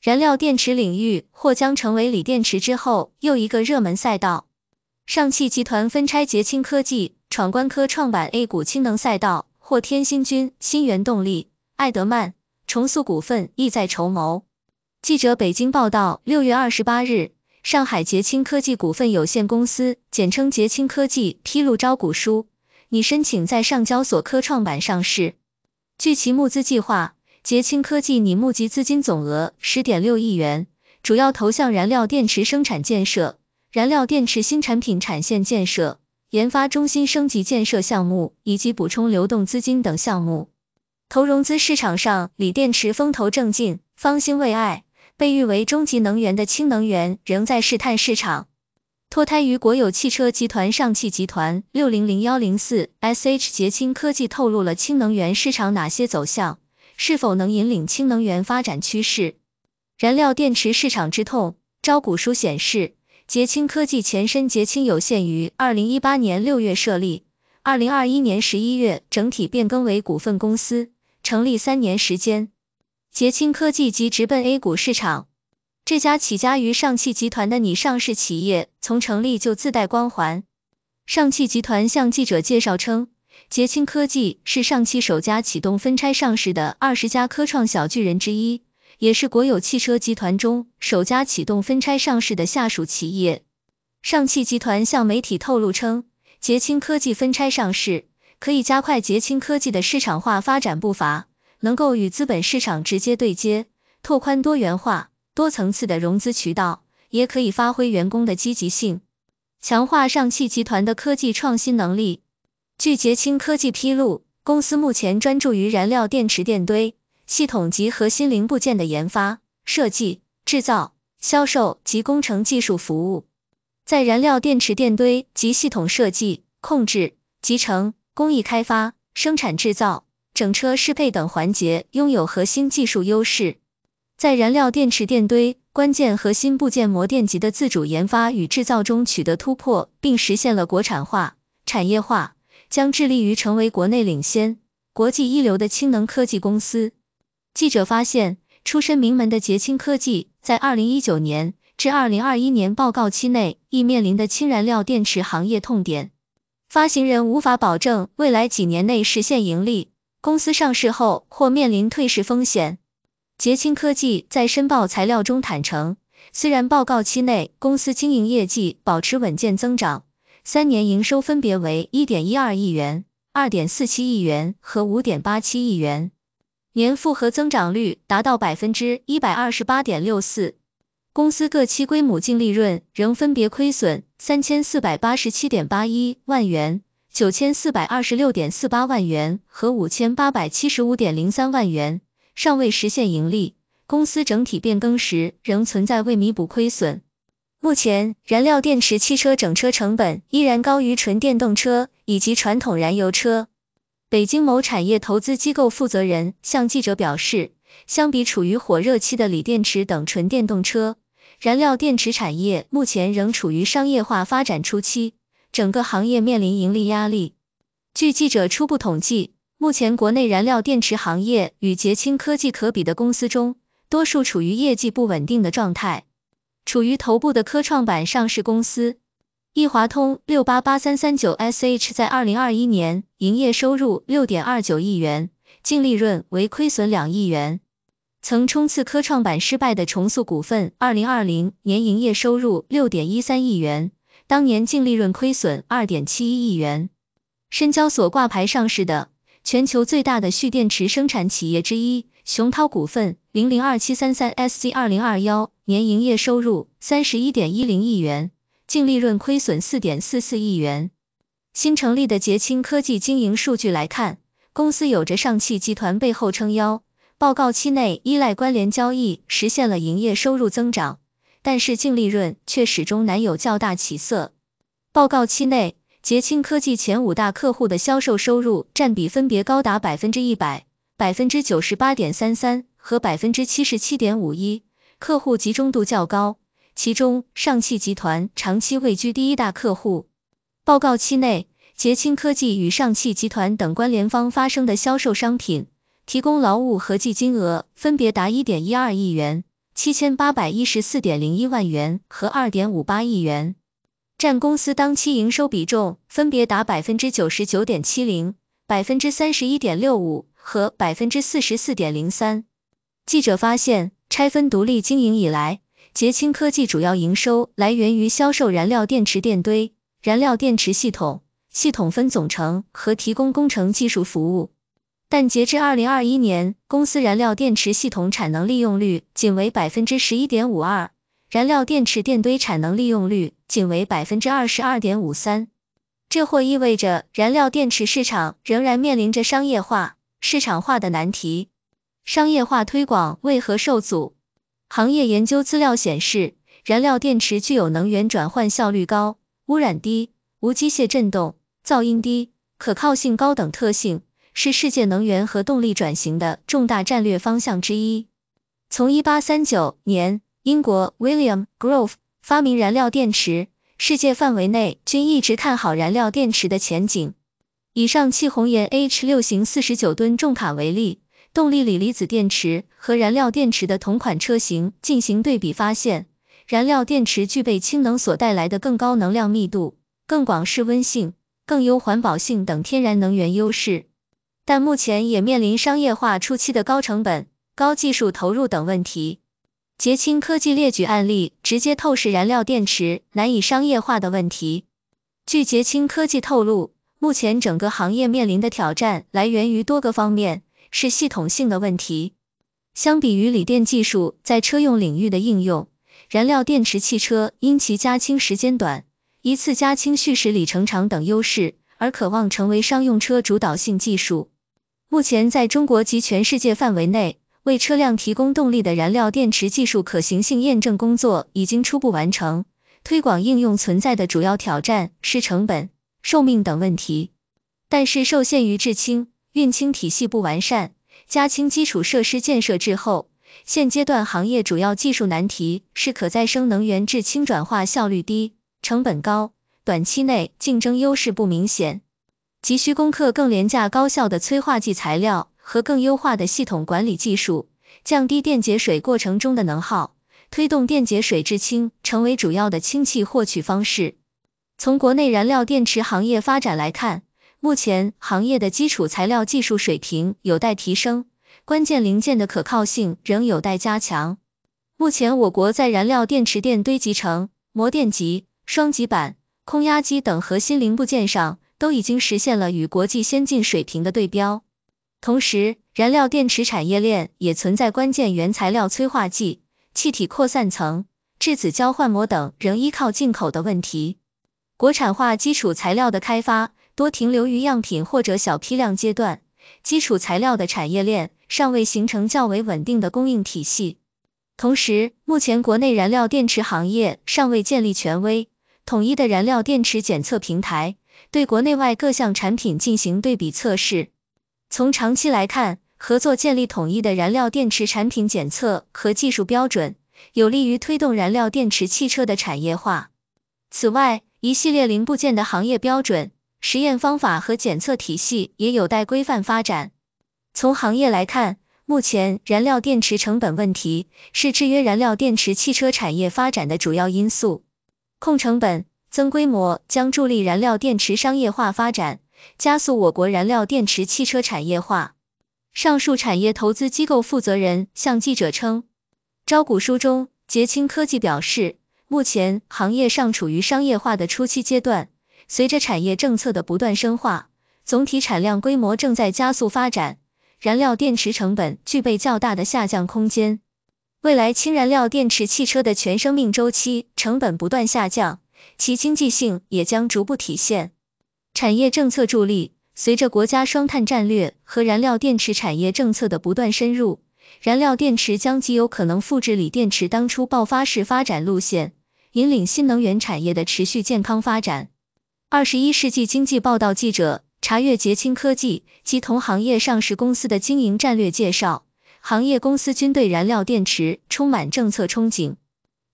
燃料电池领域或将成为锂电池之后又一个热门赛道。上汽集团分拆洁清科技，闯关科创板 A 股氢能赛道，或天星君、新源动力、艾德曼、重塑股份意在筹谋。记者北京报道，六月二十八日，上海洁清科技股份有限公司（简称洁清科技）披露招股书，拟申请在上交所科创板上市。据其募资计划。捷青科技拟募集资金总额十点六亿元，主要投向燃料电池生产建设、燃料电池新产品产线建设、研发中心升级建设项目以及补充流动资金等项目。投融资市场上，锂电池风头正劲，方兴未艾；被誉为终极能源的氢能源仍在试探市场。脱胎于国有汽车集团上汽集团六零零幺零四 SH 结青科技透露了氢能源市场哪些走向？是否能引领氢能源发展趋势？燃料电池市场之痛。招股书显示，洁氢科技前身洁氢有限于二零一八年六月设立，二零二一年十一月整体变更为股份公司，成立三年时间。洁氢科技即直奔 A 股市场。这家起家于上汽集团的拟上市企业，从成立就自带光环。上汽集团向记者介绍称。杰青科技是上汽首家启动分拆上市的二十家科创小巨人之一，也是国有汽车集团中首家启动分拆上市的下属企业。上汽集团向媒体透露称，杰青科技分拆上市可以加快杰青科技的市场化发展步伐，能够与资本市场直接对接，拓宽多元化、多层次的融资渠道，也可以发挥员工的积极性，强化上汽集团的科技创新能力。据杰青科技披露，公司目前专注于燃料电池电堆系统及核心零部件的研发、设计、制造、销售及工程技术服务，在燃料电池电堆及系统设计、控制、集成、工艺开发、生产制造、整车适配等环节拥有核心技术优势，在燃料电池电堆关键核心部件膜电极的自主研发与制造中取得突破，并实现了国产化、产业化。将致力于成为国内领先、国际一流的氢能科技公司。记者发现，出身名门的洁青科技，在二零一九年至二零二一年报告期内，亦面临的氢燃料电池行业痛点。发行人无法保证未来几年内实现盈利，公司上市后或面临退市风险。洁青科技在申报材料中坦承，虽然报告期内公司经营业绩保持稳健增长。三年营收分别为一点一二亿元、二点四七亿元和五点八七亿元，年复合增长率达到百分之一百二十八点六四。公司各期归母净利润仍分别亏损三千四百八十七点八一万元、九千四百二十六点四八万元和五千八百七十五点零三万元，尚未实现盈利。公司整体变更时仍存在未弥补亏损。目前，燃料电池汽车整车成本依然高于纯电动车以及传统燃油车。北京某产业投资机构负责人向记者表示，相比处于火热期的锂电池等纯电动车，燃料电池产业目前仍处于商业化发展初期，整个行业面临盈利压力。据记者初步统计，目前国内燃料电池行业与捷青科技可比的公司中，多数处于业绩不稳定的状态。处于头部的科创板上市公司易华通六八八三三九 SH，在二零二一年营业收入六点二九亿元，净利润为亏损两亿元。曾冲刺科创板失败的重塑股份，二零二零年营业收入六点一三亿元，当年净利润亏损二点七一亿元。深交所挂牌上市的。全球最大的蓄电池生产企业之一，雄涛股份（零零二七三三 s c 二零二幺）年营业收入三十一点一零亿元，净利润亏损四点四四亿元。新成立的捷青科技经营数据来看，公司有着上汽集团背后撑腰，报告期内依赖关联交易实现了营业收入增长，但是净利润却始终难有较大起色。报告期内。捷青科技前五大客户的销售收入占比分别高达百分之一百、百分之九十八点三三和百分之七十七点五一，客户集中度较高。其中，上汽集团长期位居第一大客户。报告期内，捷青科技与上汽集团等关联方发生的销售商品、提供劳务合计金额分别达一点一二亿元、七千八百一十四点零一万元和二点五八亿元。占公司当期营收比重分别达百分之九十九点七零、百分之三十一点六五和百分之四十四点零三。记者发现，拆分独立经营以来，杰青科技主要营收来源于销售燃料电池电堆、燃料电池系统、系统分总成和提供工程技术服务。但截至二零二一年，公司燃料电池系统产能利用率仅为百分之十一点五二，燃料电池电堆产能利用率。仅为百分之二十二点五三，这或意味着燃料电池市场仍然面临着商业化、市场化的难题。商业化推广为何受阻？行业研究资料显示，燃料电池具有能源转换效率高、污染低、无机械振动、噪音低、可靠性高等特性，是世界能源和动力转型的重大战略方向之一。从一八三九年，英国 William Grove。发明燃料电池，世界范围内均一直看好燃料电池的前景。以上汽红岩 H 六型四十九吨重卡为例，动力锂离子电池和燃料电池的同款车型进行对比发现，燃料电池具备氢能所带来的更高能量密度、更广室温性、更优环保性等天然能源优势，但目前也面临商业化初期的高成本、高技术投入等问题。结青科技列举案例，直接透视燃料电池难以商业化的问题。据结青科技透露，目前整个行业面临的挑战来源于多个方面，是系统性的问题。相比于锂电技术在车用领域的应用，燃料电池汽车因其加氢时间短、一次加氢蓄时里程长等优势，而渴望成为商用车主导性技术。目前在中国及全世界范围内。为车辆提供动力的燃料电池技术可行性验证工作已经初步完成。推广应用存在的主要挑战是成本、寿命等问题。但是受限于制氢、运氢体系不完善，加氢基础设施建设滞后。现阶段行业主要技术难题是可再生能源制氢转化效率低、成本高，短期内竞争优势不明显，急需攻克更廉价高效的催化剂材料。和更优化的系统管理技术，降低电解水过程中的能耗，推动电解水制氢成为主要的氢气获取方式。从国内燃料电池行业发展来看，目前行业的基础材料技术水平有待提升，关键零件的可靠性仍有待加强。目前，我国在燃料电池电堆集成、膜电极、双极板、空压机等核心零部件上，都已经实现了与国际先进水平的对标。同时，燃料电池产业链也存在关键原材料、催化剂、气体扩散层、质子交换膜等仍依靠进口的问题。国产化基础材料的开发多停留于样品或者小批量阶段，基础材料的产业链尚未形成较为稳定的供应体系。同时，目前国内燃料电池行业尚未建立权威、统一的燃料电池检测平台，对国内外各项产品进行对比测试。从长期来看，合作建立统一的燃料电池产品检测和技术标准，有利于推动燃料电池汽车的产业化。此外，一系列零部件的行业标准、实验方法和检测体系也有待规范发展。从行业来看，目前燃料电池成本问题是制约燃料电池汽车产业发展的主要因素。控成本、增规模将助力燃料电池商业化发展。加速我国燃料电池汽车产业化。上述产业投资机构负责人向记者称，招股书中杰青科技表示，目前行业尚处于商业化的初期阶段，随着产业政策的不断深化，总体产量规模正在加速发展，燃料电池成本具备较大的下降空间。未来氢燃料电池汽车的全生命周期成本不断下降，其经济性也将逐步体现。产业政策助力，随着国家双碳战略和燃料电池产业政策的不断深入，燃料电池将极有可能复制锂电池当初爆发式发展路线，引领新能源产业的持续健康发展。二十一世纪经济报道记者查阅捷青科技及同行业上市公司的经营战略介绍，行业公司均对燃料电池充满政策憧憬。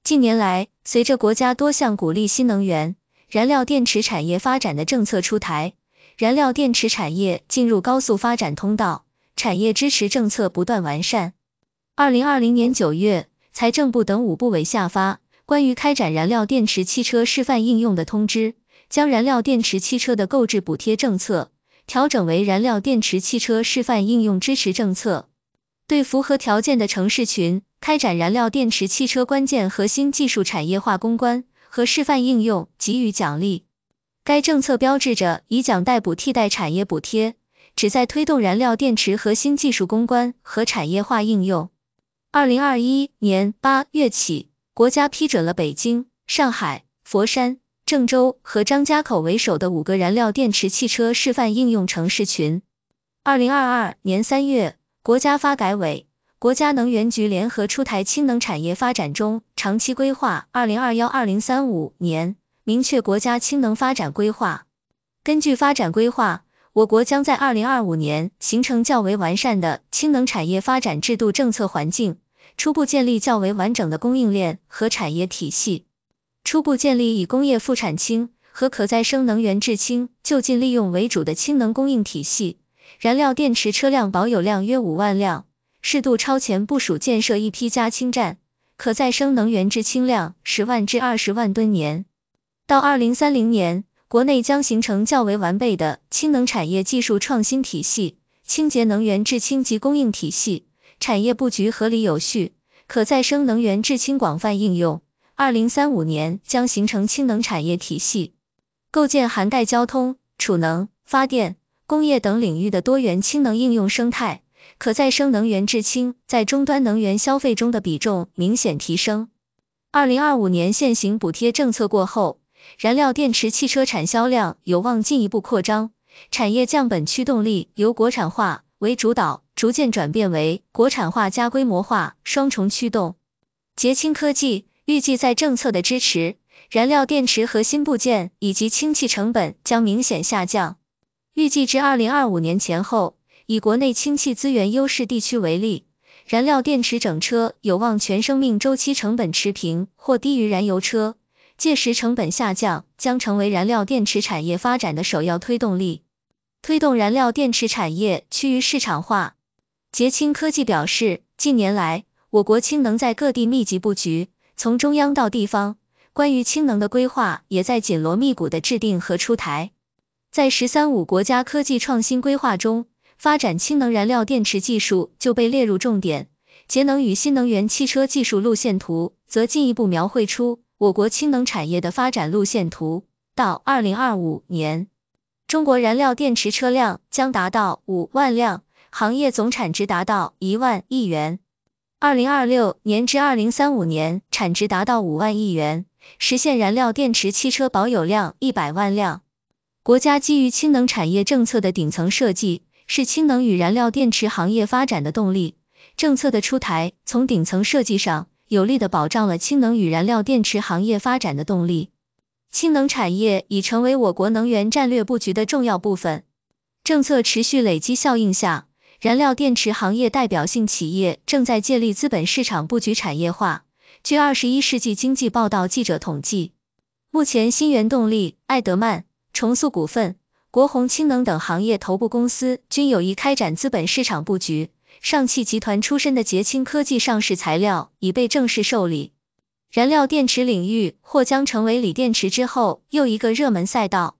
近年来，随着国家多项鼓励新能源。燃料电池产业发展的政策出台，燃料电池产业进入高速发展通道，产业支持政策不断完善。二零二零年九月，财政部等五部委下发《关于开展燃料电池汽车示范应用的通知》，将燃料电池汽车的购置补贴政策调整为燃料电池汽车示范应用支持政策，对符合条件的城市群开展燃料电池汽车关键核心技术产业化攻关。和示范应用给予奖励。该政策标志着以奖代补替代产业补贴，旨在推动燃料电池核心技术攻关和产业化应用。二零二一年八月起，国家批准了北京、上海、佛山、郑州和张家口为首的五个燃料电池汽车示范应用城市群。二零二二年三月，国家发改委。国家能源局联合出台氢能产业发展中长期规划（二零二幺二零三五年），明确国家氢能发展规划。根据发展规划，我国将在二零二五年形成较为完善的氢能产业发展制度政策环境，初步建立较为完整的供应链和产业体系，初步建立以工业副产氢和可再生能源制氢就近利用为主的氢能供应体系。燃料电池车辆保有量约五万辆。适度超前部署建设一批加氢站，可再生能源制氢量十万至二十万吨年。到二零三零年，国内将形成较为完备的氢能产业技术创新体系、清洁能源制氢及供应体系，产业布局合理有序，可再生能源制氢广泛应用。二零三五年将形成氢能产业体系，构建涵盖交通、储能、发电、工业等领域的多元氢能应用生态。可再生能源制氢在终端能源消费中的比重明显提升。二零二五年现行补贴政策过后，燃料电池汽车产销量有望进一步扩张，产业降本驱动力由国产化为主导，逐渐转变为国产化加规模化双重驱动。捷氢科技预计，在政策的支持，燃料电池核心部件以及氢气成本将明显下降，预计至二零二五年前后。以国内氢气资源优势地区为例，燃料电池整车有望全生命周期成本持平或低于燃油车，届时成本下降将成为燃料电池产业发展的首要推动力，推动燃料电池产业趋于市场化。杰青科技表示，近年来我国氢能在各地密集布局，从中央到地方关于氢能的规划也在紧锣密鼓的制定和出台，在“十三五”国家科技创新规划中。发展氢能燃料电池技术就被列入重点。节能与新能源汽车技术路线图则进一步描绘出我国氢能产业的发展路线图。到二零二五年，中国燃料电池车辆将达到五万辆，行业总产值达到一万亿元。二零二六年至二零三五年，产值达到五万亿元，实现燃料电池汽车保有量一百万辆。国家基于氢能产业政策的顶层设计。是氢能与燃料电池行业发展的动力。政策的出台，从顶层设计上有力的保障了氢能与燃料电池行业发展的动力。氢能产业已成为我国能源战略布局的重要部分。政策持续累积效应下，燃料电池行业代表性企业正在借力资本市场布局产业化。据《二十一世纪经济报道》记者统计，目前新源动力、爱德曼、重塑股份。国鸿氢能等行业头部公司均有意开展资本市场布局，上汽集团出身的捷氢科技上市材料已被正式受理，燃料电池领域或将成为锂电池之后又一个热门赛道。